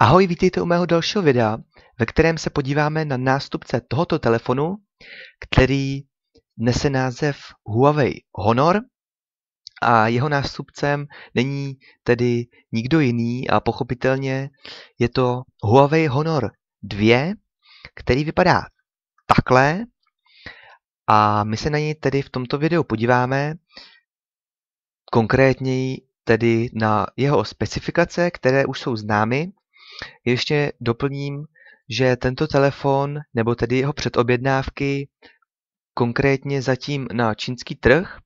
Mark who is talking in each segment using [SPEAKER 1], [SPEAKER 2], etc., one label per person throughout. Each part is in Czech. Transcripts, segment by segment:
[SPEAKER 1] Ahoj, vítejte u mého dalšího videa, ve kterém se podíváme na nástupce tohoto telefonu, který nese název Huawei Honor a jeho nástupcem není tedy nikdo jiný a pochopitelně je to Huawei Honor 2, který vypadá takhle a my se na něj tedy v tomto videu podíváme, konkrétněji tedy na jeho specifikace, které už jsou známy ještě doplním, že tento telefon, nebo tedy jeho předobjednávky, konkrétně zatím na čínský trh,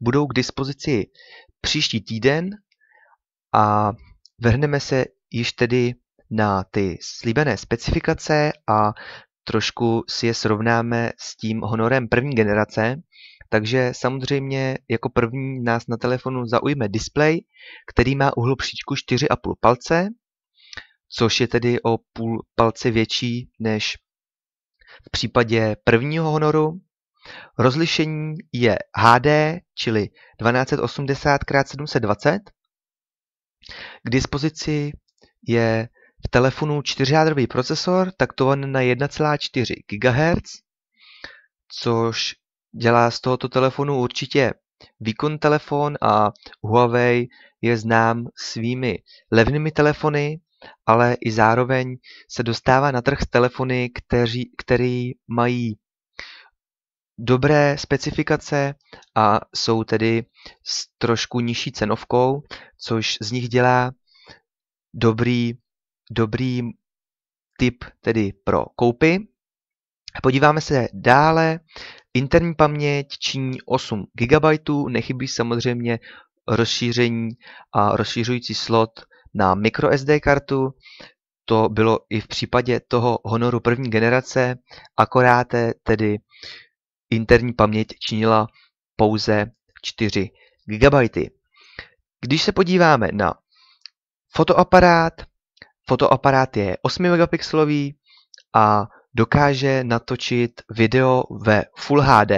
[SPEAKER 1] budou k dispozici příští týden a vrhneme se již tedy na ty slíbené specifikace a trošku si je srovnáme s tím honorem první generace. Takže samozřejmě jako první nás na telefonu zaujme displej, který má úhlu příčku 4,5 palce což je tedy o půl palce větší než v případě prvního honoru. Rozlišení je HD, čili 1280 x 720. K dispozici je v telefonu čtyřjádrový procesor, taktovaný na 1,4 GHz, což dělá z tohoto telefonu určitě výkon telefon a Huawei je znám svými levnými telefony, ale i zároveň se dostává na trh s telefony, kteří, který mají dobré specifikace a jsou tedy s trošku nižší cenovkou, což z nich dělá dobrý, dobrý typ tedy pro koupy. Podíváme se dále. Interní paměť činí 8 GB, nechybí samozřejmě rozšíření a rozšířující slot na microSD kartu. To bylo i v případě toho Honoru první generace, akorát tedy interní paměť činila pouze 4 GB. Když se podíváme na fotoaparát, fotoaparát je 8 megapixelový a dokáže natočit video ve Full HD.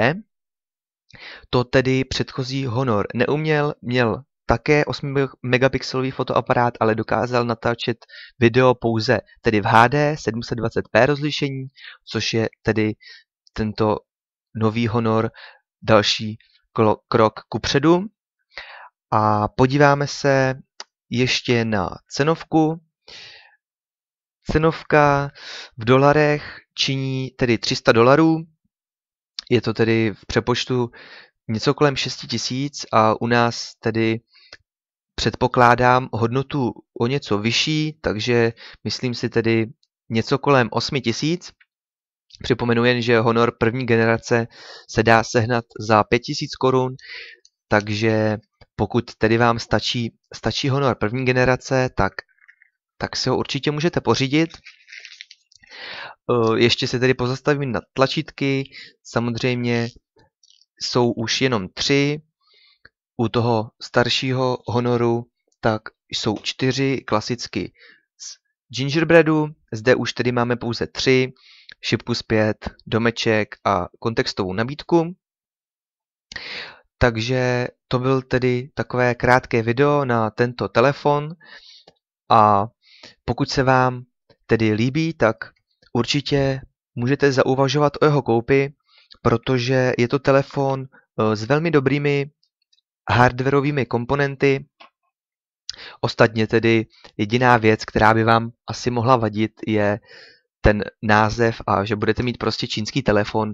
[SPEAKER 1] To tedy předchozí Honor neuměl, měl také 8-megapixelový fotoaparát, ale dokázal natáčet video pouze tedy v HD 720p rozlišení, což je tedy tento nový honor další krok ku předu. A podíváme se ještě na cenovku. Cenovka v dolarech činí tedy 300 dolarů. Je to tedy v přepočtu něco kolem 6 tisíc a u nás tedy předpokládám hodnotu o něco vyšší, takže myslím si tedy něco kolem 8 tisíc. Připomenu jen, že honor první generace se dá sehnat za 5000 korun, takže pokud tedy vám stačí, stačí honor první generace, tak, tak si ho určitě můžete pořídit. E, ještě se tedy pozastavím na tlačítky. Samozřejmě jsou už jenom tři, u toho staršího honoru tak jsou čtyři klasicky z gingerbreadu, zde už tedy máme pouze tři, šipku zpět, domeček a kontextovou nabídku. Takže to byl tedy takové krátké video na tento telefon a pokud se vám tedy líbí, tak určitě můžete zauvažovat o jeho koupi, protože je to telefon eh, s velmi dobrými hardwareovými komponenty. Ostatně tedy jediná věc, která by vám asi mohla vadit, je ten název a že budete mít prostě čínský telefon,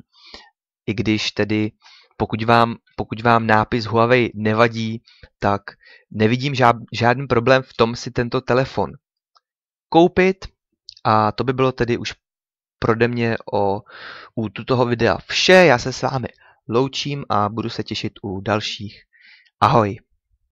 [SPEAKER 1] i když tedy pokud vám, pokud vám nápis Huawei nevadí, tak nevidím žád, žádný problém v tom si tento telefon koupit. A to by bylo tedy už prode mě o, u tutoho videa vše. Já se s vámi loučím a budu se těšit u dalších ahoj